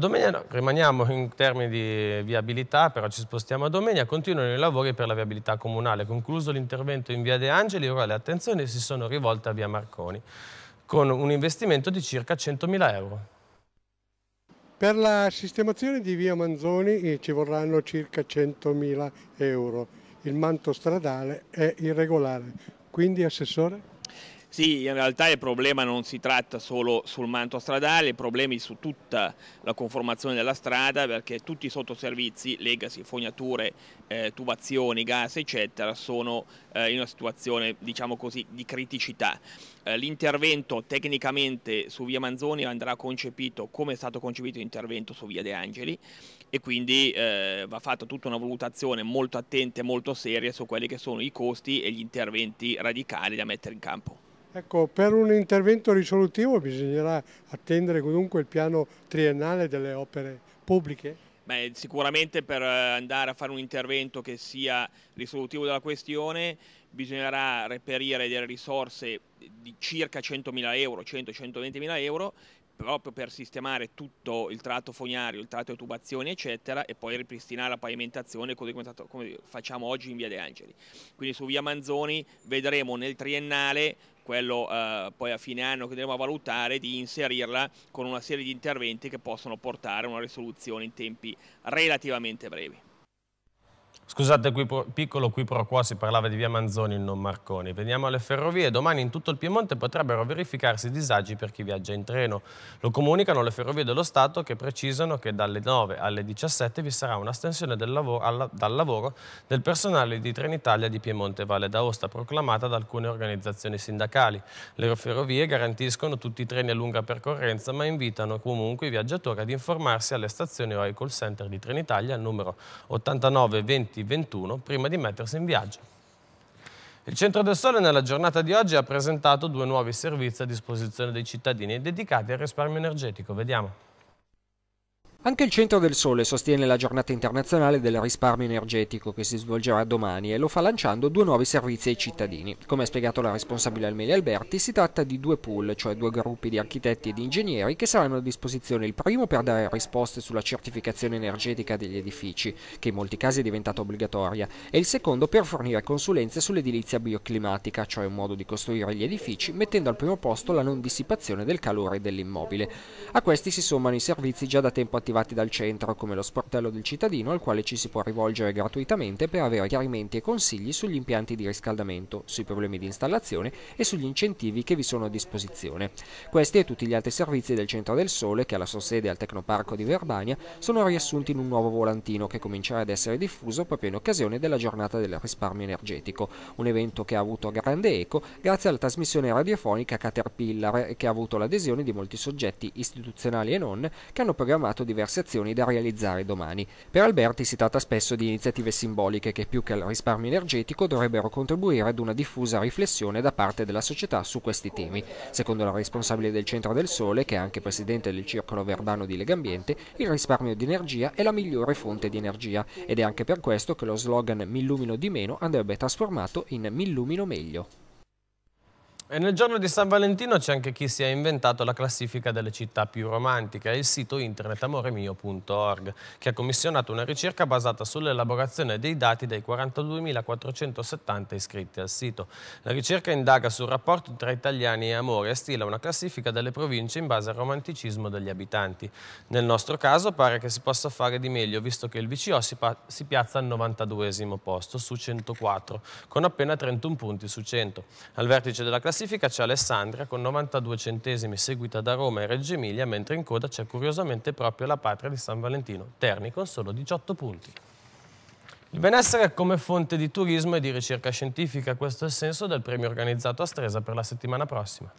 A rimaniamo in termini di viabilità, però ci spostiamo a Domegna, continuano i lavori per la viabilità comunale. Concluso l'intervento in via De Angeli, ora le attenzioni si sono rivolte a via Marconi, con un investimento di circa 100.000 euro. Per la sistemazione di via Manzoni eh, ci vorranno circa 100.000 euro. Il manto stradale è irregolare, quindi Assessore? Sì, in realtà il problema non si tratta solo sul manto stradale, i problemi su tutta la conformazione della strada perché tutti i sottoservizi, legacy, fognature, eh, tubazioni, gas eccetera sono eh, in una situazione diciamo così di criticità. Eh, L'intervento tecnicamente su via Manzoni andrà concepito come è stato concepito l'intervento su via De Angeli e quindi eh, va fatta tutta una valutazione molto attenta e molto seria su quelli che sono i costi e gli interventi radicali da mettere in campo. Ecco, per un intervento risolutivo bisognerà attendere comunque il piano triennale delle opere pubbliche? Beh, sicuramente per eh, andare a fare un intervento che sia risolutivo della questione bisognerà reperire delle risorse di circa 100.000 euro, 100-120.000 euro proprio per sistemare tutto il tratto fognario, il tratto di tubazioni eccetera e poi ripristinare la pavimentazione così come, facciamo oggi in Via De Angeli. Quindi su Via Manzoni vedremo nel triennale quello eh, poi a fine anno che andremo a valutare, di inserirla con una serie di interventi che possono portare a una risoluzione in tempi relativamente brevi. Scusate, qui, piccolo qui pro qua si parlava di via Manzoni, non Marconi. Veniamo alle ferrovie. Domani in tutto il Piemonte potrebbero verificarsi disagi per chi viaggia in treno. Lo comunicano le ferrovie dello Stato che precisano che dalle 9 alle 17 vi sarà un'astensione lavoro, dal lavoro del personale di Trenitalia di Piemonte Valle d'Aosta, proclamata da alcune organizzazioni sindacali. Le ferrovie garantiscono tutti i treni a lunga percorrenza, ma invitano comunque i viaggiatori ad informarsi alle stazioni o ai call center di Trenitalia numero 89 20 21 prima di mettersi in viaggio. Il Centro del Sole nella giornata di oggi ha presentato due nuovi servizi a disposizione dei cittadini dedicati al risparmio energetico. Vediamo. Anche il Centro del Sole sostiene la giornata internazionale del risparmio energetico che si svolgerà domani e lo fa lanciando due nuovi servizi ai cittadini. Come ha spiegato la responsabile Almeli Alberti, si tratta di due pool, cioè due gruppi di architetti e di ingegneri che saranno a disposizione il primo per dare risposte sulla certificazione energetica degli edifici, che in molti casi è diventata obbligatoria, e il secondo per fornire consulenze sull'edilizia bioclimatica, cioè un modo di costruire gli edifici mettendo al primo posto la non dissipazione del calore dell'immobile. A questi si sommano i servizi già da tempo attivati arrivati dal centro come lo sportello del cittadino al quale ci si può rivolgere gratuitamente per avere chiarimenti e consigli sugli impianti di riscaldamento, sui problemi di installazione e sugli incentivi che vi sono a disposizione. Questi e tutti gli altri servizi del Centro del Sole, che ha la sua sede al Tecnoparco di Verbania, sono riassunti in un nuovo volantino che comincerà ad essere diffuso proprio in occasione della giornata del risparmio energetico, un evento che ha avuto grande eco grazie alla trasmissione radiofonica Caterpillar e che ha avuto l'adesione di molti soggetti istituzionali e non che hanno programmato diversi diverse azioni da realizzare domani. Per Alberti si tratta spesso di iniziative simboliche che più che al risparmio energetico dovrebbero contribuire ad una diffusa riflessione da parte della società su questi temi. Secondo la responsabile del Centro del Sole, che è anche presidente del Circolo Verbano di Legambiente, il risparmio di energia è la migliore fonte di energia ed è anche per questo che lo slogan Mi illumino di meno andrebbe trasformato in Mi illumino meglio. E nel giorno di San Valentino c'è anche chi si è inventato la classifica delle città più romantiche, il sito internet amoremio.org, che ha commissionato una ricerca basata sull'elaborazione dei dati dei 42.470 iscritti al sito. La ricerca indaga sul rapporto tra italiani e amore e stila una classifica delle province in base al romanticismo degli abitanti. Nel nostro caso pare che si possa fare di meglio, visto che il VCO si, si piazza al 92 posto su 104, con appena 31 punti su 100. Al vertice della classifica classifica c'è Alessandria con 92 centesimi, seguita da Roma e Reggio Emilia, mentre in coda c'è curiosamente proprio la patria di San Valentino, Terni con solo 18 punti. Il benessere come fonte di turismo e di ricerca scientifica, questo è il senso del premio organizzato a Stresa per la settimana prossima.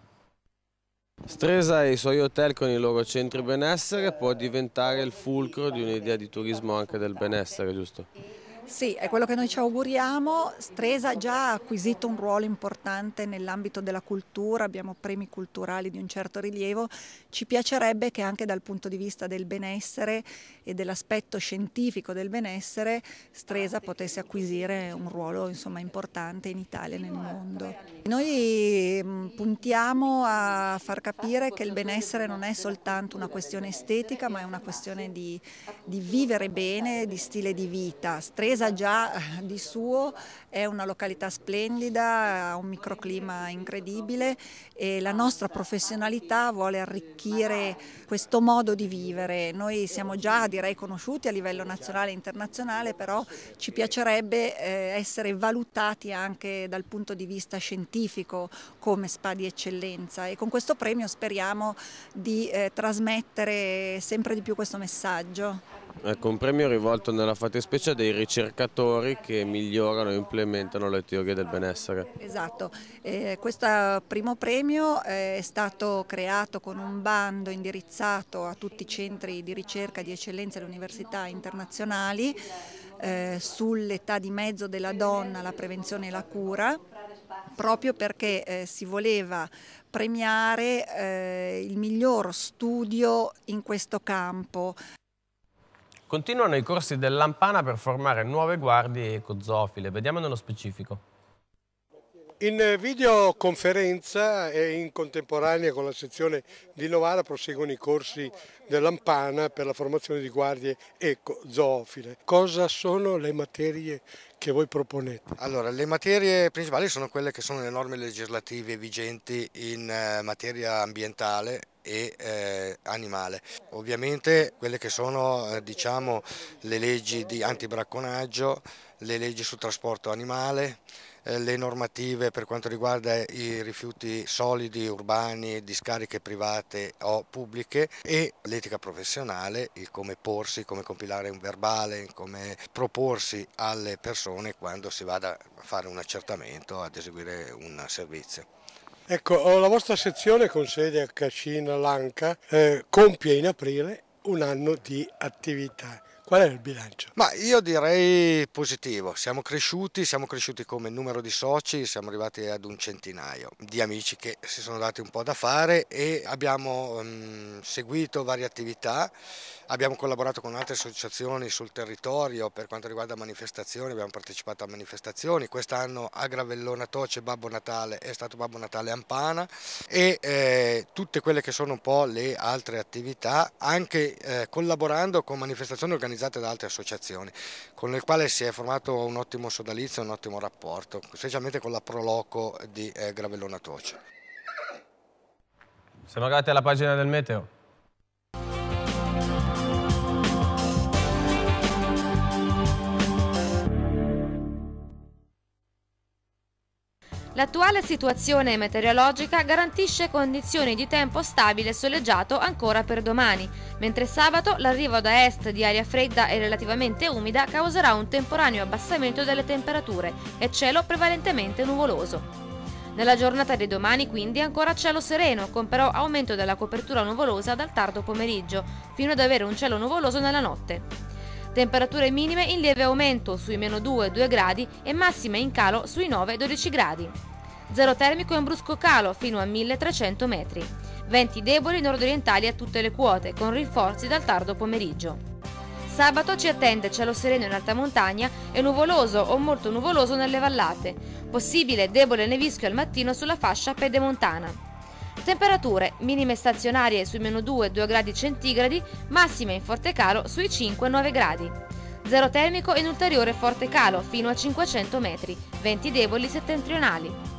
Stresa e i suoi hotel con i loro centri benessere può diventare il fulcro di un'idea di turismo anche del benessere, giusto? Sì, è quello che noi ci auguriamo. Stresa già ha acquisito un ruolo importante nell'ambito della cultura, abbiamo premi culturali di un certo rilievo. Ci piacerebbe che anche dal punto di vista del benessere e dell'aspetto scientifico del benessere, Stresa potesse acquisire un ruolo insomma, importante in Italia e nel mondo. Noi mm, puntiamo a far capire che il benessere non è soltanto una questione estetica, ma è una questione di, di vivere bene, di stile di vita. Stresa Chiesa già di suo è una località splendida, ha un microclima incredibile e la nostra professionalità vuole arricchire questo modo di vivere. Noi siamo già direi conosciuti a livello nazionale e internazionale, però ci piacerebbe eh, essere valutati anche dal punto di vista scientifico come spa di eccellenza e con questo premio speriamo di eh, trasmettere sempre di più questo messaggio. Ecco, un premio rivolto nella fattispecie dei ricercatori ricercatori che migliorano e implementano le teorie del benessere. Esatto, eh, questo primo premio eh, è stato creato con un bando indirizzato a tutti i centri di ricerca di eccellenza delle università internazionali eh, sull'età di mezzo della donna, la prevenzione e la cura proprio perché eh, si voleva premiare eh, il miglior studio in questo campo. Continuano i corsi dell'Ampana per formare nuove guardie ecozofile. Vediamo nello specifico. In videoconferenza e in contemporanea con la sezione di Novara proseguono i corsi dell'Ampana per la formazione di guardie ecozoofile. Cosa sono le materie che voi proponete? Allora, le materie principali sono quelle che sono le norme legislative vigenti in eh, materia ambientale e eh, animale. Ovviamente quelle che sono eh, diciamo, le leggi di antibracconaggio, le leggi sul trasporto animale, eh, le normative per quanto riguarda i rifiuti solidi, urbani, discariche private o pubbliche e l'etica professionale, il come porsi, come compilare un verbale, come proporsi alle persone quando si vada a fare un accertamento, ad eseguire un servizio. Ecco, la vostra sezione con sede a Cascina Lanca eh, compie in aprile un anno di attività. Qual è il bilancio? Ma io direi positivo, siamo cresciuti, siamo cresciuti come numero di soci, siamo arrivati ad un centinaio di amici che si sono dati un po' da fare e abbiamo um, seguito varie attività, abbiamo collaborato con altre associazioni sul territorio per quanto riguarda manifestazioni, abbiamo partecipato a manifestazioni, quest'anno a Gravellona Toce Babbo Natale è stato Babbo Natale Ampana e eh, tutte quelle che sono un po' le altre attività, anche eh, collaborando con manifestazioni organizzate organizzate da altre associazioni, con le quali si è formato un ottimo sodalizio, un ottimo rapporto, specialmente con la Proloco di eh, Gravellona Toce. Siamo arrivati alla pagina del meteo. L'attuale situazione meteorologica garantisce condizioni di tempo stabile e soleggiato ancora per domani, mentre sabato l'arrivo da est di aria fredda e relativamente umida causerà un temporaneo abbassamento delle temperature e cielo prevalentemente nuvoloso. Nella giornata di domani quindi ancora cielo sereno, con però aumento della copertura nuvolosa dal tardo pomeriggio, fino ad avere un cielo nuvoloso nella notte. Temperature minime in lieve aumento sui meno 2-2 gradi e massime in calo sui 9-12 gradi. Zero termico e un brusco calo fino a 1300 metri. Venti deboli nordorientali a tutte le quote, con rinforzi dal tardo pomeriggio. Sabato ci attende cielo sereno in alta montagna e nuvoloso o molto nuvoloso nelle vallate. Possibile debole nevischio al mattino sulla fascia pedemontana. Temperature minime stazionarie sui meno 2-2 gradi centigradi, massime in forte calo sui 5-9 gradi. Zero termico in ulteriore forte calo fino a 500 metri, venti deboli settentrionali.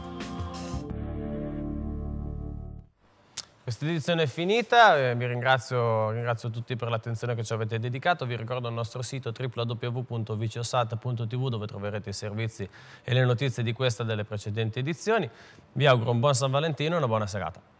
Questa edizione è finita, eh, vi ringrazio, ringrazio, tutti per l'attenzione che ci avete dedicato, vi ricordo il nostro sito www.viciosat.tv dove troverete i servizi e le notizie di questa e delle precedenti edizioni. Vi auguro un buon San Valentino e una buona serata.